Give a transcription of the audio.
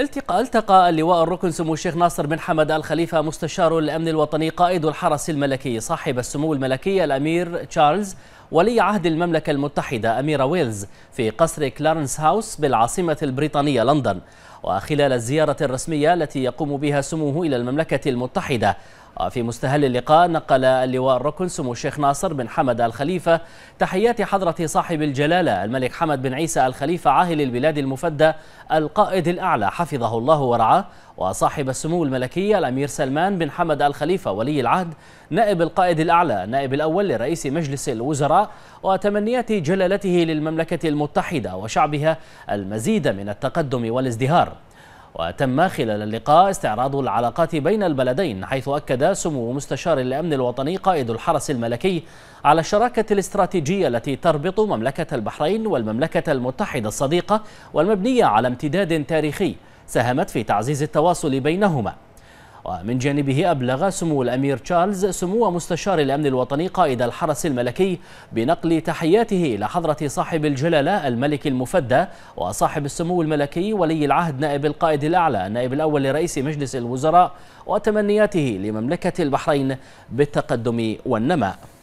التقى التقى اللواء الركن سمو الشيخ ناصر بن حمد الخليفه مستشار الأمن الوطني قائد الحرس الملكي صاحب السمو الملكي الأمير تشارلز ولي عهد المملكة المتحدة اميره ويلز في قصر كلارنس هاوس بالعاصمة البريطانية لندن وخلال الزيارة الرسمية التي يقوم بها سموه إلى المملكة المتحدة وفي مستهل اللقاء نقل اللواء الركن سمو الشيخ ناصر بن حمد الخليفة تحيات حضرة صاحب الجلالة الملك حمد بن عيسى الخليفة عاهل البلاد المفدى القائد الأعلى حفظه الله ورعاه وصاحب السمو الملكي الأمير سلمان بن حمد الخليفة ولي العهد نائب القائد الأعلى النائب الأول لرئيس مجلس الوزراء وتمنيات جلالته للمملكة المتحدة وشعبها المزيد من التقدم والازدهار وتم خلال اللقاء استعراض العلاقات بين البلدين حيث أكد سمو مستشار الأمن الوطني قائد الحرس الملكي على الشراكة الاستراتيجية التي تربط مملكة البحرين والمملكة المتحدة الصديقة والمبنية على امتداد تاريخي ساهمت في تعزيز التواصل بينهما ومن جانبه أبلغ سمو الأمير تشارلز سمو مستشار الأمن الوطني قائد الحرس الملكي بنقل تحياته إلى حضرة صاحب الجلالة الملك المفدى وصاحب السمو الملكي ولي العهد نائب القائد الأعلى النائب الأول لرئيس مجلس الوزراء وتمنياته لمملكة البحرين بالتقدم والنماء